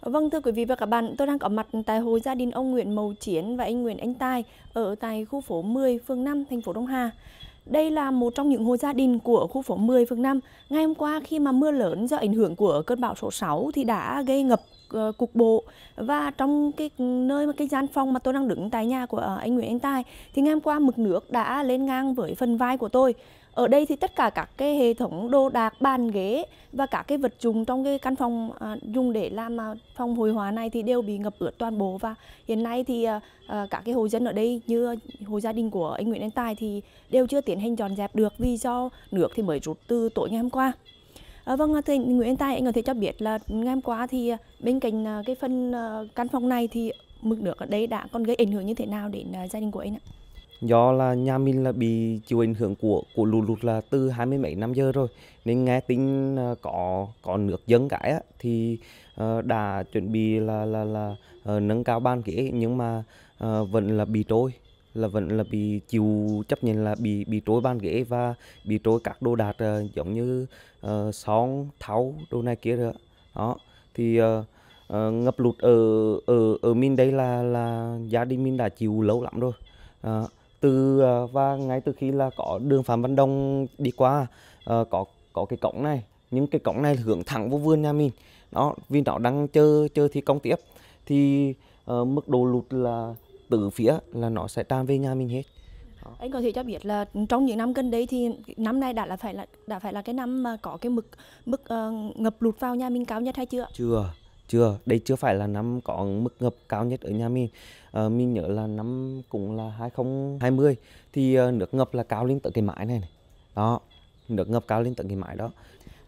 Vâng thưa quý vị và các bạn, tôi đang có mặt tại hộ gia đình ông Nguyễn Mầu Chiến và anh Nguyễn Anh Tài ở tại khu phố 10, phường 5, thành phố Đông Hà. Đây là một trong những hộ gia đình của khu phố 10, phường 5. Ngày hôm qua khi mà mưa lớn do ảnh hưởng của cơn bão số 6 thì đã gây ngập ờ, cục bộ và trong cái nơi mà cái gian phòng mà tôi đang đứng tại nhà của ờ, anh Nguyễn Anh Tài thì ngày hôm qua mực nước đã lên ngang với phần vai của tôi ở đây thì tất cả các cái hệ thống đồ đạc bàn ghế và các cái vật dụng trong cái căn phòng à, dùng để làm à, phòng hồi hóa này thì đều bị ngập ướt toàn bộ và hiện nay thì à, à, các cái hộ dân ở đây như hộ gia đình của anh Nguyễn Anh Tài thì đều chưa tiến hành dọn dẹp được vì do nước thì mới rút từ tối ngày hôm qua. À, vâng, à, thưa anh Nguyễn Anh Tài, anh có thể cho biết là ngày hôm qua thì à, bên cạnh à, cái phần căn phòng này thì mực nước ở đây đã còn gây ảnh hưởng như thế nào đến gia đình của anh ạ? do là nhà mình là bị chịu ảnh hưởng của của lụt lụt là từ hai mươi mấy năm giờ rồi nên nghe tin à, có có nước dâng cái á, thì à, đã chuẩn bị là là là à, nâng cao ban ghế nhưng mà à, vẫn là bị trôi là vẫn là bị chịu chấp nhận là bị bị trôi ban ghế và bị trôi các đồ đạc uh, giống như uh, à, sóng tháo đồ này kia nữa đó thì uh, uh, ngập lụt ở ở ở mình đây là là gia đình mình đã chịu lâu lắm rồi uh, từ ờ, và ngay từ khi là có đường Phạm Văn Đông đi qua ờ, có có cái cổng này những cái cổng này hướng thẳng vô vườn nhà mình đó vì nó đang chờ chờ thi công tiếp thì uh, mức độ lụt là từ phía là nó sẽ tràn về nhà mình hết anh có thể cho biết là trong những năm gần đây thì năm nay đã là phải là đã phải là cái năm mà có cái mức mức uh, ngập lụt vào nhà mình cao nhất hay chưa chưa chưa đây chưa phải là năm có mức ngập cao nhất ở nhà mình à, mình nhớ là năm cũng là 2020 thì ờ, nước ngập là cao lên tới cái mái này, này đó nước ngập cao lên tới cái mái đó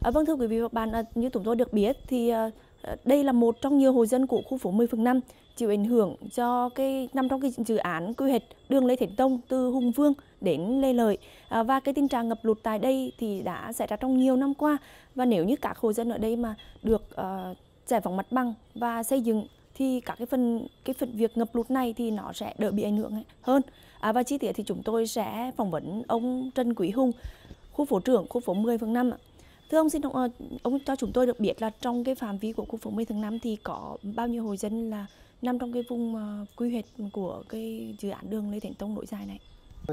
à, vâng thưa quý vị và các bạn như chúng tôi được biết thì đây là một trong nhiều hộ dân của khu phố 10 phường 5 chịu ảnh hưởng do cái nằm trong cái dự án quy hoạch đường Lê Thánh Tông từ Hùng Vương đến Lê Lợi à, và cái tình trạng ngập lụt tại đây thì đã xảy ra trong nhiều năm qua và nếu như các hộ dân ở đây mà được à, giải phóng mặt bằng và xây dựng thì các cái phần cái phần việc ngập lụt này thì nó sẽ đỡ bị ảnh hưởng hơn à, và chi tiết thì chúng tôi sẽ phỏng vấn ông Trần Quý Hùng khu phố trưởng khu phố 10 phường 5 ạ. Thưa ông xin ông, ờ, ông cho chúng tôi được biết là trong cái phạm vi của khu phố 10 phường 5 thì có bao nhiêu hộ dân là nằm trong cái vùng ờ, quy hoạch của cái dự án đường Lê Thánh Tông nội dài này?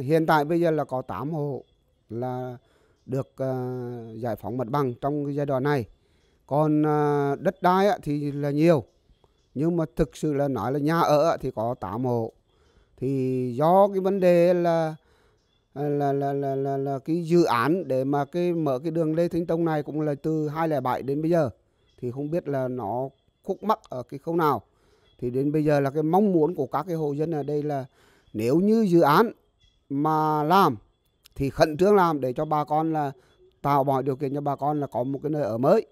Hiện tại bây giờ là có 8 hộ là được uh, giải phóng mặt bằng trong giai đoạn này còn à, đất đai thì là nhiều nhưng mà thực sự là nói là nhà ở thì có 8 hộ thì do cái vấn đề là à, là là là là, là cái dự án để mà cái mở cái đường Lê Thánh Tông này cũng là từ 207 đến bây giờ thì không biết là nó khúc mắc ở cái khâu nào thì đến bây giờ là cái mong muốn của các cái hộ dân ở đây là nếu như dự án mà làm thì khẩn trương làm để cho bà con là tạo mọi điều kiện cho bà con là có một cái nơi ở mới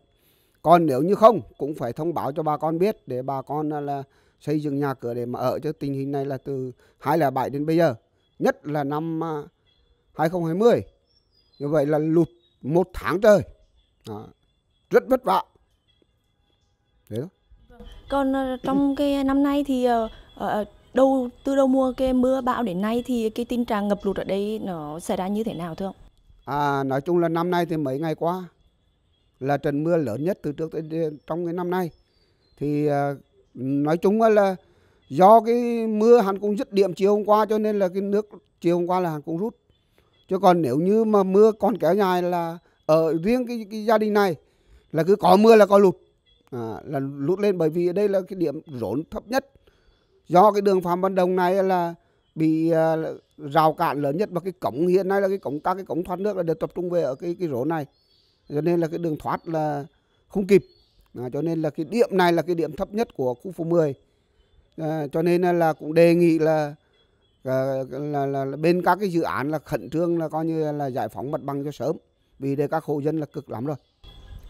còn nếu như không cũng phải thông báo cho bà con biết để bà con là, xây dựng nhà cửa để mà ở cho tình hình này là từ 2007 đến bây giờ nhất là năm 2020 à, như vậy là lụt một tháng trời Đó. rất vất vả đấy đó còn à, trong cái năm nay thì ở ờ, ờ, ờ, đâu từ đâu mua cái mưa bão đến nay thì cái tình trạng ngập lụt ở đây nó xảy ra như thế nào thưa ông? À, nói chung là năm nay thì mấy ngày qua là trận mưa lớn nhất từ trước tới trong cái năm nay thì à, nói chung là do cái mưa hắn cũng dứt điểm chiều hôm qua cho nên là cái nước chiều hôm qua là hắn cũng rút chứ còn nếu như mà mưa còn kéo dài là ở riêng cái, cái gia đình này là cứ có mưa là có lụt à, là lụt lên bởi vì ở đây là cái điểm rốn thấp nhất do cái đường phạm văn đồng này là bị à, rào cản lớn nhất và cái cổng hiện nay là cái cổng các cái cổng thoát nước là được tập trung về ở cái cái rốn này cho nên là cái đường thoát là không kịp à, cho nên là cái điểm này là cái điểm thấp nhất của khu phố 10 à, cho nên là cũng đề nghị là là, là, là, là bên các cái dự án là khẩn trương là coi như là giải phóng mặt bằng cho sớm vì đây các hộ dân là cực lắm rồi.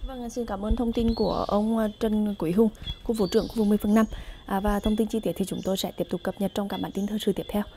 Vâng, à, xin cảm ơn thông tin của ông à, Trần Quý Hùng, khu vụ trưởng khu phố 10 phần 5. À, và thông tin chi tiết thì chúng tôi sẽ tiếp tục cập nhật trong các bản tin thời sự tiếp theo.